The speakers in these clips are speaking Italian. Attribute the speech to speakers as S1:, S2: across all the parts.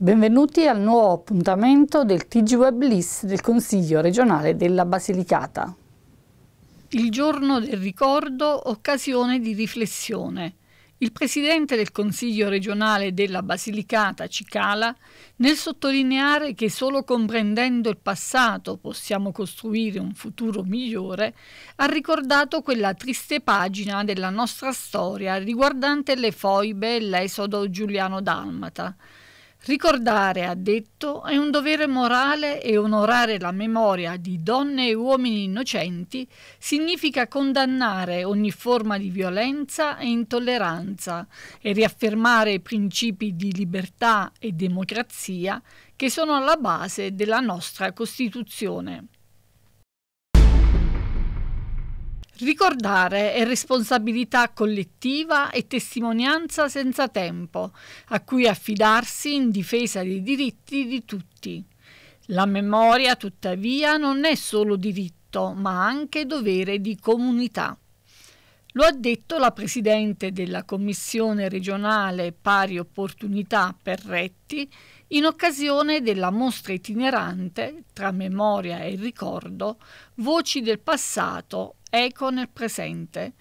S1: Benvenuti al nuovo appuntamento del TG Web List del Consiglio regionale della Basilicata. Il giorno del ricordo, occasione di riflessione. Il presidente del Consiglio regionale della Basilicata, Cicala, nel sottolineare che solo comprendendo il passato possiamo costruire un futuro migliore, ha ricordato quella triste pagina della nostra storia riguardante le foibe e l'esodo giuliano-dalmata Ricordare, ha detto, è un dovere morale e onorare la memoria di donne e uomini innocenti significa condannare ogni forma di violenza e intolleranza e riaffermare i principi di libertà e democrazia che sono alla base della nostra Costituzione. Ricordare è responsabilità collettiva e testimonianza senza tempo, a cui affidarsi in difesa dei diritti di tutti. La memoria, tuttavia, non è solo diritto, ma anche dovere di comunità. Lo ha detto la Presidente della Commissione regionale Pari Opportunità Perretti in occasione della mostra itinerante tra memoria e ricordo Voci del passato, eco nel presente,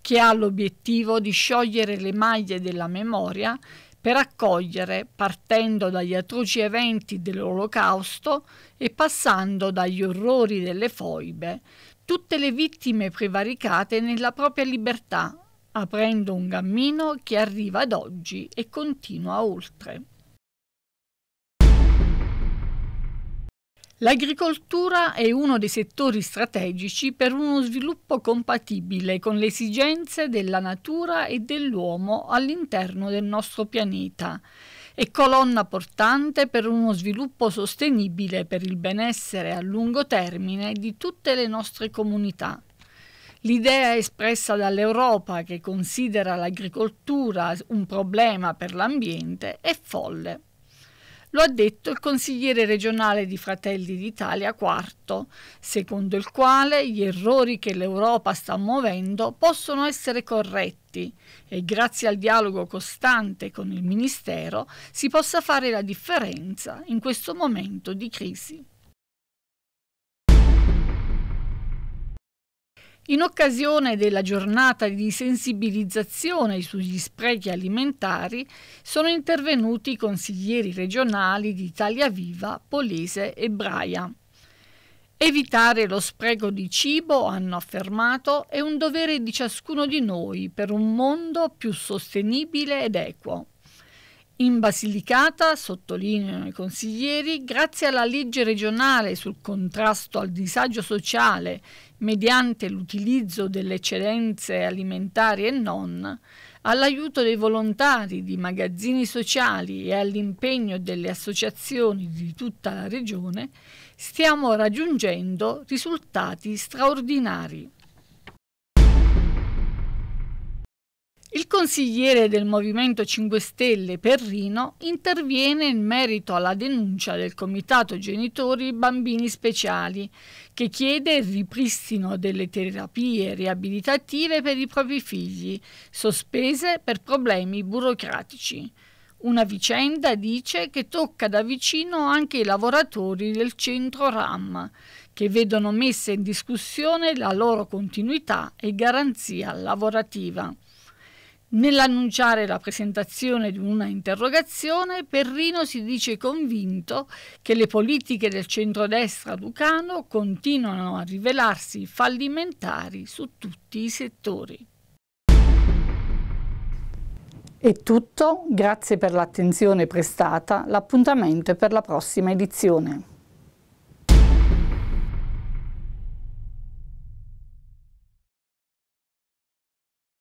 S1: che ha l'obiettivo di sciogliere le maglie della memoria per accogliere, partendo dagli atroci eventi dell'Olocausto e passando dagli orrori delle foibe, tutte le vittime prevaricate nella propria libertà, aprendo un cammino che arriva ad oggi e continua oltre. L'agricoltura è uno dei settori strategici per uno sviluppo compatibile con le esigenze della natura e dell'uomo all'interno del nostro pianeta. È colonna portante per uno sviluppo sostenibile per il benessere a lungo termine di tutte le nostre comunità. L'idea espressa dall'Europa che considera l'agricoltura un problema per l'ambiente è folle. Lo ha detto il consigliere regionale di Fratelli d'Italia Quarto, secondo il quale gli errori che l'Europa sta muovendo possono essere corretti e grazie al dialogo costante con il Ministero si possa fare la differenza in questo momento di crisi. In occasione della giornata di sensibilizzazione sugli sprechi alimentari sono intervenuti i consiglieri regionali di Italia Viva, Polese e Braia. Evitare lo spreco di cibo, hanno affermato, è un dovere di ciascuno di noi per un mondo più sostenibile ed equo. In Basilicata, sottolineano i consiglieri, grazie alla legge regionale sul contrasto al disagio sociale mediante l'utilizzo delle eccedenze alimentari e non, all'aiuto dei volontari di magazzini sociali e all'impegno delle associazioni di tutta la regione, stiamo raggiungendo risultati straordinari. Il consigliere del Movimento 5 Stelle Perrino interviene in merito alla denuncia del Comitato Genitori Bambini Speciali che chiede il ripristino delle terapie riabilitative per i propri figli, sospese per problemi burocratici. Una vicenda, dice, che tocca da vicino anche i lavoratori del centro RAM, che vedono messa in discussione la loro continuità e garanzia lavorativa. Nell'annunciare la presentazione di una interrogazione, Perrino si dice convinto che le politiche del centrodestra lucano continuano a rivelarsi fallimentari su tutti i settori. È tutto, grazie per l'attenzione prestata, l'appuntamento è per la prossima edizione.